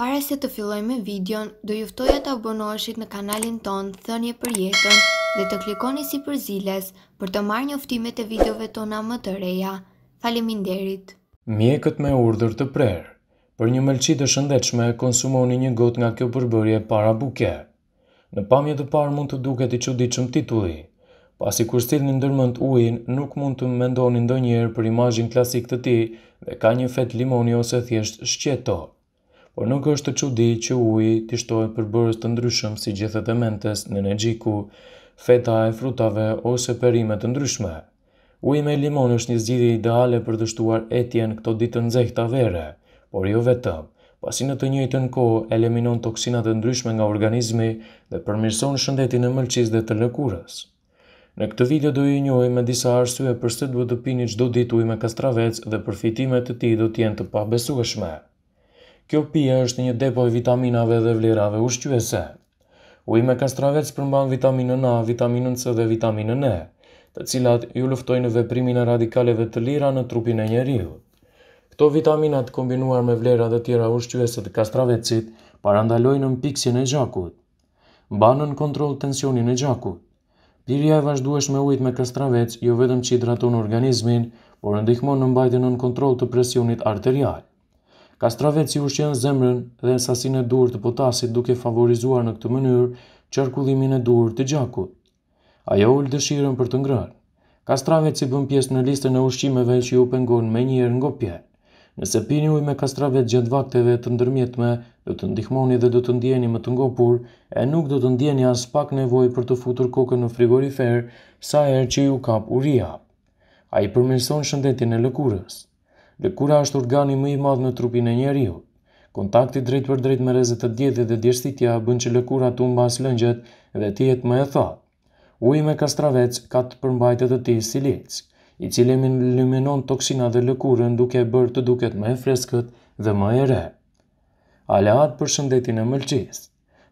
Para se të filloj me videon, do juftoja të abonoheshit në kanalin ton Thënje për jetën dhe të klikoni si për ziles për të marrë njoftimet e videove tona më të reja. Faleminderit. Mjekët me urdhër të prerë. Për një mëlçi të shëndetshme, konsumoni një gotë nga kjo përbërje para buke. Në pamje të parë mund të duket i çuditshëm titulli, pasi kur stilni ndërmend ujin, nuk mund të mendoni ndonjëherë për imazhin klasik të tij dhe ka një fet limoni ose thjesht shqetor por nuk është të qudi që uji të shtojë përbërës të ndryshëm si gjithet e mentes në gjiku, feta e frutave ose perimet të ndryshme. Uji me limon është një zgjidhje ideale për të shtuar etjen këto ditë nxehta vere, por jo vetëm, pasi në të njëjtën kohë eliminon toksina të ndryshme nga organizmi dhe përmirëson shëndetin e mëlçisë dhe të lëkurës. Në këtë video do ju njohim me disa arsye pse duhet të pini çdo ditë ujë me kastravec dhe përfitimet e tij do të jenë të pabesueshme. Kjo pije është një depo e vitaminave dhe vlerave ushqyese. Uj me kastravec përmban vitaminën A, vitaminën C dhe vitaminën E, të cilat ju luftojnë veprimin e radikaleve të lira në trupin e njeriu. Këto vitaminat kombinuar me vlera dhe tjera ushqyese të kastravecit parandalojnë në mpiksin e gjakut. Banën kontrol tensionin e gjakut. Pirja e vazhduesh me ujt me kastravec jo vetëm që hidraton organizmin, por ndihmon në mbajtjen në kontrol të presionit arterial. Kastrave si ushqen zemrën dhe sasinë e durr të potasit duke favorizuar në këtë mënyrë qarkullimin e durr të gjakut. Ajo ul dëshirën për të ngrënë. Kastrave si bën pjesë në listën e ushqimeve që ju pengon më në ngopje. Nëse pini ujë me kastravec gjatë vakteve të ndërmjetme, do të ndihmoni dhe do të ndjeni më të ngopur e nuk do të ndjeni as pak nevojë për të futur kokën në frigorifer sa herë që ju kap uria. Ai përmirëson shëndetin e lëkurës. Lëkura është organi më i madh në trupin e njeriu. Kontakti drejt për drejt me rrezet e diellit dhe djeshtitja bën që lëkura të humbas lëngjet dhe të jetë më e thatë. Uji me kastravec ka të përmbajtet të tij silic, i cili eliminon toksina dhe lëkurën duke e bërë të duket më e freskët dhe më e re. Aleat për shëndetin e mëlçisë.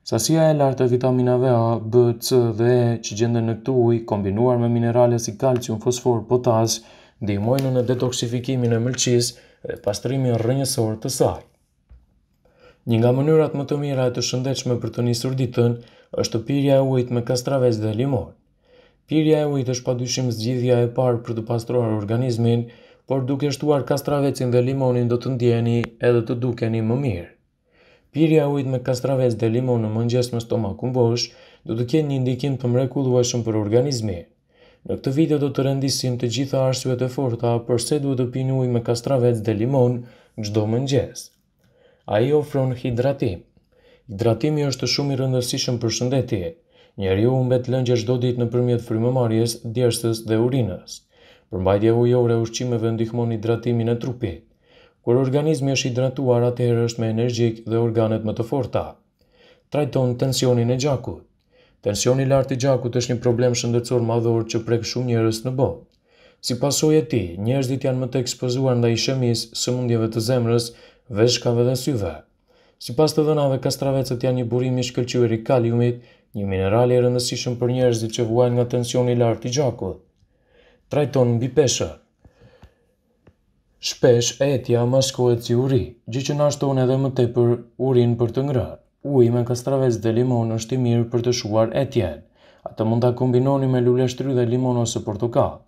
Sasia e lartë e vitaminave A, B, C dhe E që gjenden në këtu uj, kombinuar me minerale si kalcium, fosfor, potas, ndihmojnë në detoksifikimin e mëlqis dhe pastrimin rënjësor të saj. Një nga mënyrat më të mira e të shëndechme për të një ditën është pirja e ujt me kastraves dhe limon. Pirja e ujt është pa dyshim zgjidhja e parë për të pastruar organizmin, por duke shtuar kastravecin dhe limonin do të ndjeni edhe të dukeni më mirë. Pirja e ujt me kastravec dhe limon në mëngjes me stomakun bosh do të kjenë një ndikim të mrekulueshëm për organizmin. Në këtë video do të rendisim të gjitha arsyet e forta përse duhet të pini ujë me kastravec dhe limon çdo mëngjes. Ai ofron hidratim. Hidratimi është shumë i rëndësishëm për shëndetin. Njeriu humbet lëngje çdo ditë nëpërmjet frymëmarrjes, djersës dhe urinës. Përmbajtja ujore e ushqimeve ndihmon hidratimin e trupit. Kur organizmi është hidratuar atëherë është më energjik dhe organet më të forta. Trajton tensionin e gjakut. Tensioni lartë i gjakut është një problem shëndetësor madhor që prek shumë njerëz në botë. Si pasoj e ti, njerëzit janë më të ekspozuar nda i shëmis, sëmundjeve të zemrës, veshkave dhe syve. Si pas të dënave, kastravecët janë një burimi shkëllqyër i kaliumit, një mineral e rëndësishëm për njerëzit që vuaj nga tensioni lartë i gjakut. Trajton në bipesha Shpesh e tja maskohet si uri, gjë që nashton edhe më tepër urin për të ngrarë uj me kastraves dhe limon është i mirë për të shuar e tjenë. Ata mund të kombinoni me lule shtry dhe limon ose portokal.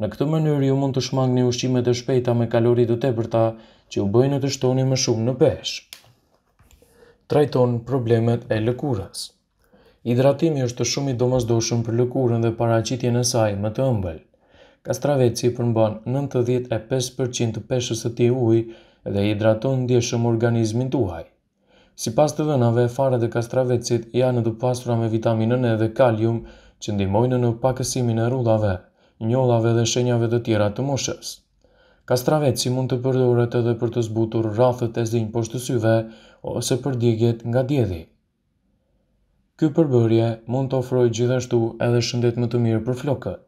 Në këtë mënyrë ju mund të shmangni ushqimet e shpejta me kalorit të tepërta që ju bëjnë të shtoni më shumë në peshë. Trajton problemet e lëkurës. Hidratimi është të shumë i domosdoshëm për lëkurën dhe paraqitjen e saj më të ëmbël. Kastraveci përmban 95% të peshës së tij ujë dhe hidraton ndjeshëm organizmin tuaj. Si pas të dhenave, fare dhe kastravecit janë të pasura me vitaminën e dhe kalium që ndimojnë në pakësimin e rullave, njollave dhe shenjave të tjera të moshës. Kastraveci mund të përdoret edhe për të zbutur rathët e zinjë poshtë syve ose për digjet nga djedhi. Ky përbërje mund të ofroj gjithashtu edhe shëndet më të mirë për flokët.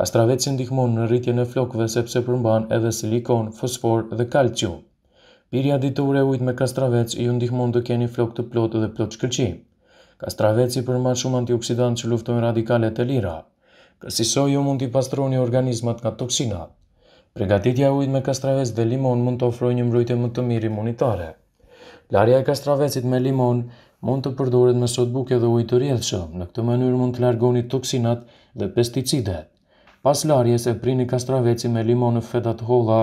Kastraveci ndihmon në rritjen e flokëve sepse përmban edhe silikon, fosfor dhe kalcium. Birja ditore ujtë me kastravec ju ndihmon të keni flok të plotë dhe plot shkëlqi. Kastraveci përmban shumë antioksidant që luftojnë radikale të lira. Kësiso ju mund t'i pastroni organizmat nga toksina. Pregatitja ujtë me kastravec dhe limon mund të ofroj një mbrojtje më të mirë imunitare. Larja e kastravecit me limon mund të përdoret me sot buke dhe ujtë rjedhëshëm. Në këtë mënyrë mund të largoni toksinat dhe pesticidet. Pas larjes e prini kastraveci me limon në fetat holla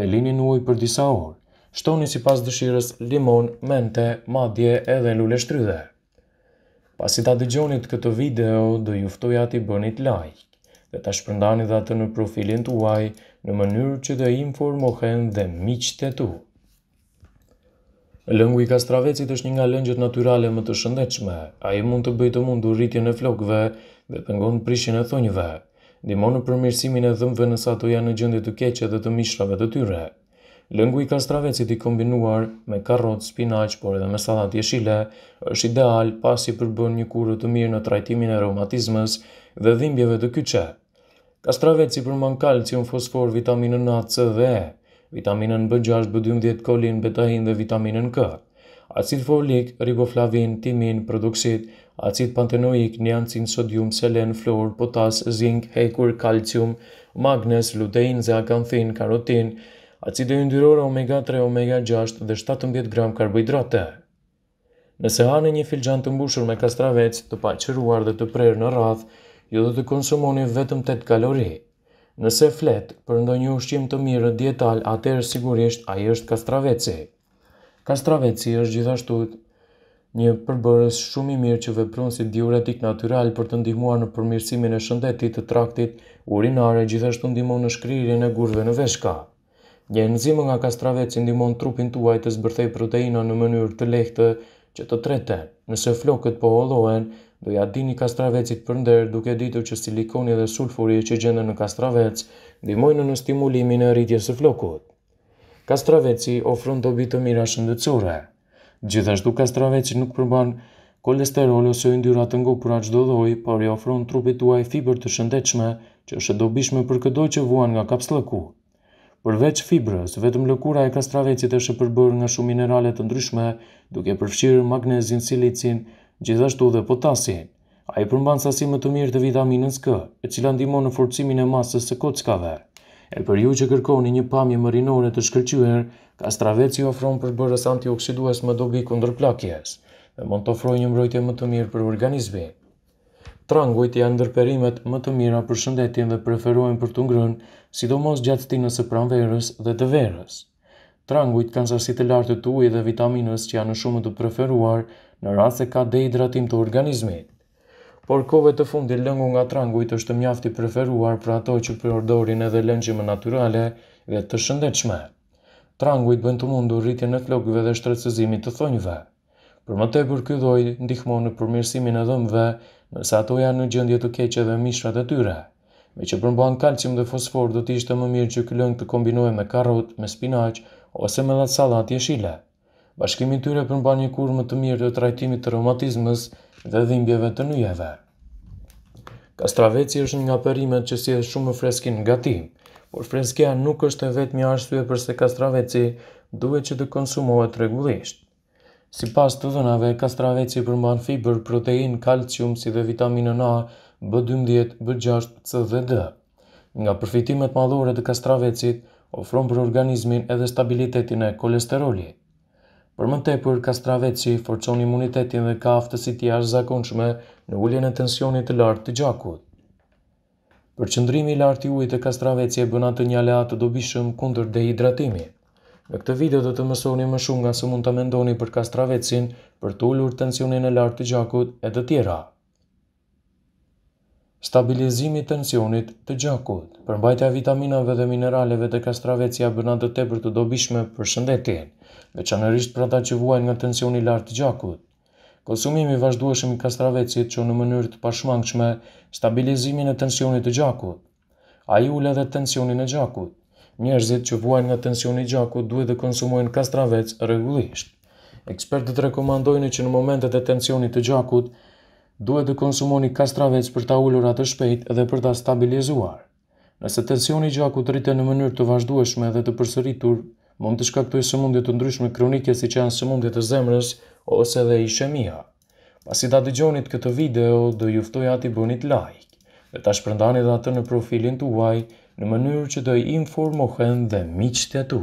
dhe lini në për disa orë shtoni si pas dëshirës limon, mente, madje edhe lule shtrydhe. Pas i ta dëgjonit këtë video, do juftoj ati bënit like dhe ta shpërndani dhe atë në profilin të uaj në mënyrë që dhe informohen dhe miqët e tu. Lëngu i kastravecit është një nga lëngjët naturale më të shëndechme, a i mund të bëjtë mund të rritje në flokve dhe të ngonë prishin e thonjëve, dimonë në përmirësimin e dhëmve nësa të janë në gjëndit të keqe dhe të mishrave të tyre. Lëngu i kastravecit i kombinuar me karot, spinaq, por edhe me salat jeshile, është ideal pasi përbën një kurë të mirë në trajtimin e reumatizmës dhe dhimbjeve të kyqe. Kastraveci përman kalcium, fosfor, vitaminën A, C dhe E, vitaminën B6, B12, kolin, betahin dhe vitaminën K, acid folik, riboflavin, timin, produksit, acid pantenoik, njancin, sodium, selen, flor, potas, zinc, hekur, kalcium, magnes, lutein, zeakanthin, karotin, acide yndyrore omega 3, omega 6 dhe 17 gram karbohidrate. Nëse hanë një filxhan të mbushur me kastravec, të qëruar dhe të prerë në rath, ju do të konsumoni vetëm 8 kalori. Nëse flet për ndonjë ushqim të mirë dietal, atëherë sigurisht ai është kastraveci. Kastraveci është gjithashtu një përbërës shumë i mirë që vepron si diuretik natyral për të ndihmuar në përmirësimin e shëndetit të traktit urinare, gjithashtu ndihmon në shkrirjen e gurëve në veshka. Një enzima nga kastrave që ndimon trupin tuaj të zbërthej proteina në mënyrë të lehtë që të trete. Nëse flokët po hollohen, do ja dini kastravecit përnder duke ditur që silikoni dhe sulfuri që gjende në kastravec ndimojnë në stimulimin e rritjes së flokut. Kastraveci ofron dobi të mira shëndetësore. Gjithashtu kastraveci nuk përban kolesterol ose yndyra të ngopura çdo lloj, por i ofron trupit tuaj fibër të shëndetshme që është e dobishme për këdo që vuan nga kapsllëku. Përveç fibrës, vetëm lëkura e kastravecit është e përbërë nga shumë minerale të ndryshme, duke përfshirë magnezin, silicin, gjithashtu dhe potasin. A i përmban sasi më të mirë të vitaminës K, e cila ndimon në forcimin e masës së kockave. E për ju që kërkoni një pamje më rinore të shkërqyër, kastraveci ofron përbërës antioksidues më dobi kundër plakjes, dhe mund të ofroj një mbrojtje më të mirë për organizmin. Trangujt janë ndërperimet më të mira për shëndetin dhe preferohen për të ngrënë, sidomos gjatë t'inës së pranverës dhe të verës. Trangujt kanë sasi të lartë të ujë dhe vitaminës që janë shumë të preferuar në rrasë e ka dehidratim të organizmit. Por kove të fundi lëngu nga trangujt është mjafti preferuar për ato që përdorin edhe lëngjime naturale dhe të shëndetshme. Trangujt bënd të mundur rritje në flokve dhe shtrecëzimit të thonjve. Për më tepër ky lloj ndihmon në përmirësimin e dhëmbëve, nëse ato janë në gjendje të keqe dhe mishrat e tyre. që përmban kalcium dhe fosfor, do të ishte më mirë që ky lëng të kombinohej me karrot, me spinaq ose me dha sallatë jeshile. Bashkimi i tyre përmban një kurmë më të mirë të trajtimit të reumatizmit dhe dhimbjeve të nyjeve. Kastraveci është një nga perimet që sjell si shumë freskin në gatim, por freskia nuk është vetëm arsye përse kastraveci duhet të konsumohet rregullisht. Si pas të dhënave, kastraveci përmban fiber, protein, kalcium, si dhe vitaminën A, B12, B6, C dhe D. Nga përfitimet madhore të kastravecit, ofron për organizmin edhe stabilitetin e kolesterolit. Për më tepër, kastraveci forçon imunitetin dhe ka aftësi të jashtë zakonshme në ulljen e tensionit të lartë të gjakut. Për qëndrimi lartë i ujtë e kastraveci e bënatë një aleat të dobishëm kundër dehidratimit. Në këtë video do të mësoni më shumë nga së mund të mendoni për kastravecin, për të ullur tensionin e lartë të gjakut e të tjera. Stabilizimi tensionit të gjakut Përmbajtja vitaminave dhe mineraleve të kastravecia bëna të tepër të dobishme për shëndetin, veçanërisht për ata që vuajnë nga tensioni lartë të gjakut. Konsumimi vazhdueshëm i kastravecit që në mënyrë të pashmangshme stabilizimin e tensionit të gjakut. A ju ule dhe tensionin e gjakut njerëzit që vuajnë nga tensioni i gjakut duhet të konsumojnë kastravec rregullisht. Ekspertët rekomandojnë që në momentet e tensionit të gjakut duhet të konsumoni kastravec për ta ulur atë shpejt dhe për ta stabilizuar. Nëse tensioni i gjakut rritet në mënyrë të vazhdueshme dhe të përsëritur, mund të shkaktojë sëmundje të ndryshme kronike si që janë sëmundjet të zemrës ose edhe ishemia. Pasi ta dëgjoni këtë video, do ju ati bëni like. Dhe ta shpërndani dhe atë në profilin të uaj, në mënyrë që do i informohen dhe miqtë e tu.